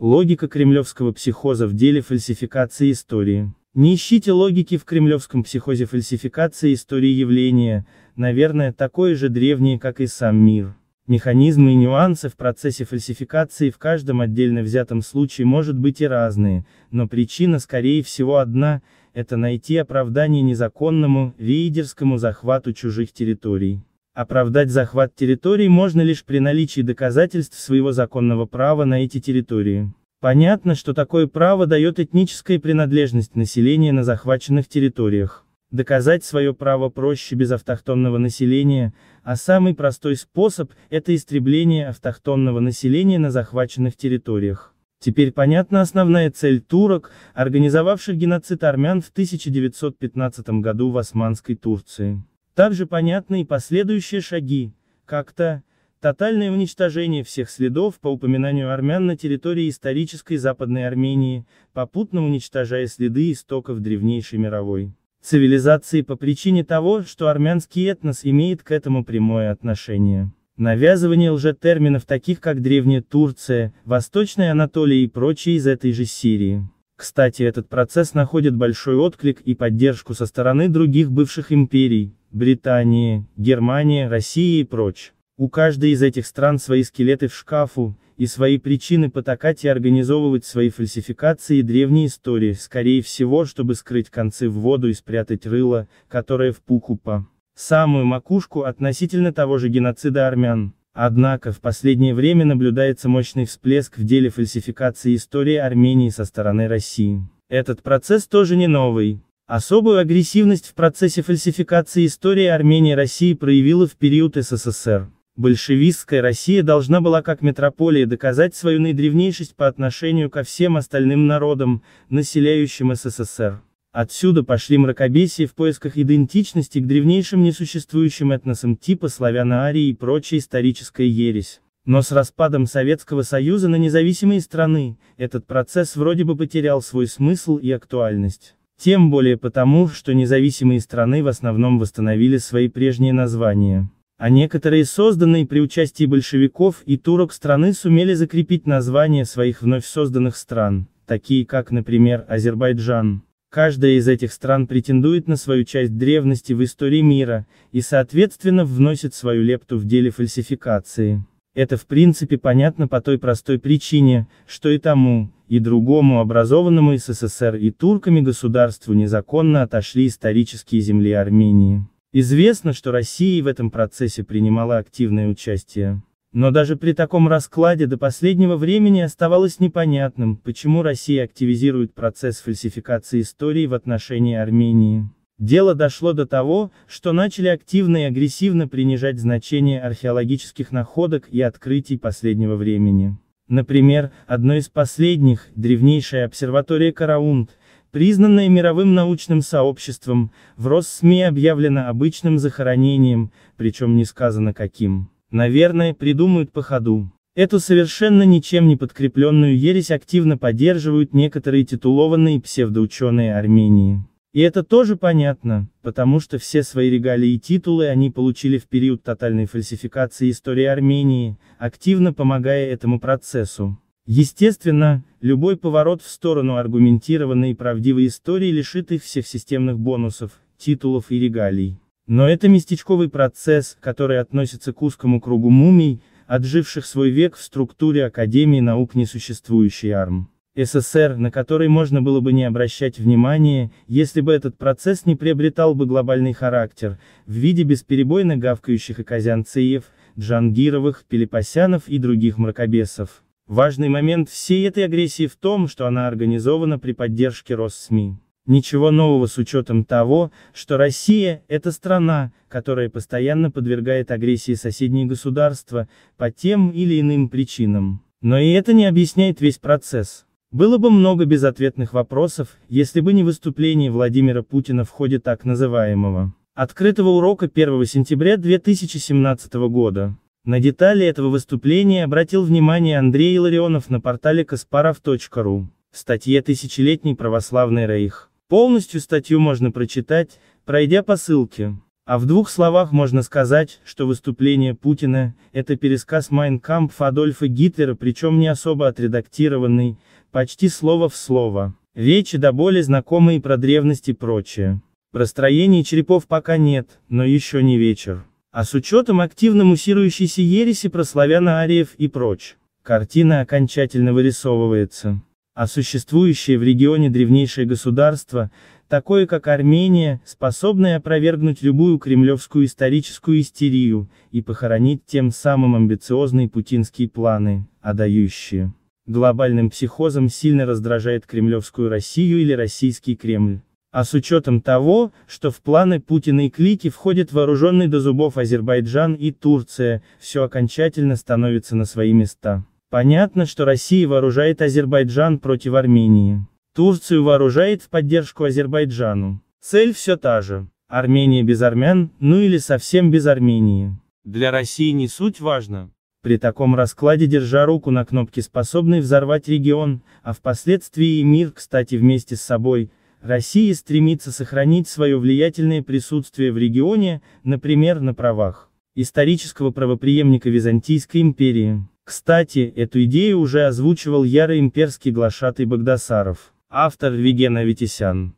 Логика кремлевского психоза в деле фальсификации истории. Не ищите логики в кремлевском психозе фальсификации истории явления, наверное, такое же древнее, как и сам мир. Механизмы и нюансы в процессе фальсификации в каждом отдельно взятом случае может быть и разные, но причина скорее всего одна – это найти оправдание незаконному, рейдерскому захвату чужих территорий. Оправдать захват территорий можно лишь при наличии доказательств своего законного права на эти территории. Понятно, что такое право дает этническая принадлежность населения на захваченных территориях. Доказать свое право проще без автохтонного населения, а самый простой способ – это истребление автохтонного населения на захваченных территориях. Теперь понятна основная цель турок, организовавших геноцид армян в 1915 году в Османской Турции. Также понятны и последующие шаги, как-то, тотальное уничтожение всех следов по упоминанию армян на территории исторической Западной Армении, попутно уничтожая следы истоков древнейшей мировой цивилизации по причине того, что армянский этнос имеет к этому прямое отношение. Навязывание лжетерминов таких как Древняя Турция, Восточная Анатолия и прочие из этой же Сирии. Кстати, этот процесс находит большой отклик и поддержку со стороны других бывших империй, Британии, Германии, России и прочь. У каждой из этих стран свои скелеты в шкафу, и свои причины потакать и организовывать свои фальсификации и древние истории, скорее всего, чтобы скрыть концы в воду и спрятать рыло, которое в пуху по Самую макушку относительно того же геноцида армян. Однако, в последнее время наблюдается мощный всплеск в деле фальсификации истории Армении со стороны России. Этот процесс тоже не новый. Особую агрессивность в процессе фальсификации истории Армении России проявила в период СССР. Большевистская Россия должна была как метрополия доказать свою наидревнейшесть по отношению ко всем остальным народам, населяющим СССР. Отсюда пошли мракобесия в поисках идентичности к древнейшим несуществующим этносам типа славяно-арии и прочая историческая ересь. Но с распадом Советского Союза на независимые страны, этот процесс вроде бы потерял свой смысл и актуальность. Тем более потому, что независимые страны в основном восстановили свои прежние названия. А некоторые созданные при участии большевиков и турок страны сумели закрепить названия своих вновь созданных стран, такие как, например, Азербайджан. Каждая из этих стран претендует на свою часть древности в истории мира, и соответственно вносит свою лепту в деле фальсификации. Это в принципе понятно по той простой причине, что и тому, и другому образованному СССР и турками государству незаконно отошли исторические земли Армении. Известно, что Россия в этом процессе принимала активное участие. Но даже при таком раскладе до последнего времени оставалось непонятным, почему Россия активизирует процесс фальсификации истории в отношении Армении. Дело дошло до того, что начали активно и агрессивно принижать значение археологических находок и открытий последнего времени. Например, одной из последних, древнейшая обсерватория Караунд, признанная мировым научным сообществом, в Россми объявлена обычным захоронением, причем не сказано каким. Наверное, придумают по ходу. Эту совершенно ничем не подкрепленную ересь активно поддерживают некоторые титулованные псевдоученые Армении. И это тоже понятно, потому что все свои регалии и титулы они получили в период тотальной фальсификации истории Армении, активно помогая этому процессу. Естественно, любой поворот в сторону аргументированной и правдивой истории лишит их всех системных бонусов, титулов и регалий. Но это местечковый процесс, который относится к узкому кругу мумий, отживших свой век в структуре Академии наук несуществующей АРМ. СССР, на который можно было бы не обращать внимания, если бы этот процесс не приобретал бы глобальный характер, в виде бесперебойно гавкающих оказянцев, Джангировых, Пелепосянов и других мракобесов. Важный момент всей этой агрессии в том, что она организована при поддержке СМИ. Ничего нового с учетом того, что Россия – это страна, которая постоянно подвергает агрессии соседние государства, по тем или иным причинам. Но и это не объясняет весь процесс. Было бы много безответных вопросов, если бы не выступление Владимира Путина в ходе так называемого открытого урока 1 сентября 2017 года. На детали этого выступления обратил внимание Андрей Ларионов на портале kasparov.ru, в статье «Тысячелетний православный рейх». Полностью статью можно прочитать, пройдя по ссылке. А в двух словах можно сказать, что выступление Путина – это пересказ Майнкампф Адольфа Гитлера, причем не особо отредактированный, почти слово в слово. Речи до боли знакомые про древность и прочее. Простроений черепов пока нет, но еще не вечер. А с учетом активно муссирующейся ереси про славяно-ариев и прочь, картина окончательно вырисовывается. А существующее в регионе древнейшее государство, такое как Армения, способное опровергнуть любую кремлевскую историческую истерию, и похоронить тем самым амбициозные путинские планы, отдающие глобальным психозом сильно раздражает кремлевскую Россию или российский Кремль. А с учетом того, что в планы Путина и клики входит вооруженный до зубов Азербайджан и Турция, все окончательно становится на свои места. Понятно, что Россия вооружает Азербайджан против Армении. Турцию вооружает в поддержку Азербайджану. Цель все та же. Армения без армян, ну или совсем без Армении. Для России не суть важно, при таком раскладе, держа руку на кнопке способной взорвать регион, а впоследствии и мир, кстати, вместе с собой, Россия стремится сохранить свое влиятельное присутствие в регионе, например, на правах исторического правоприемника Византийской империи. Кстати, эту идею уже озвучивал ярый имперский глашатый Богдасаров, автор Вегена Витисян.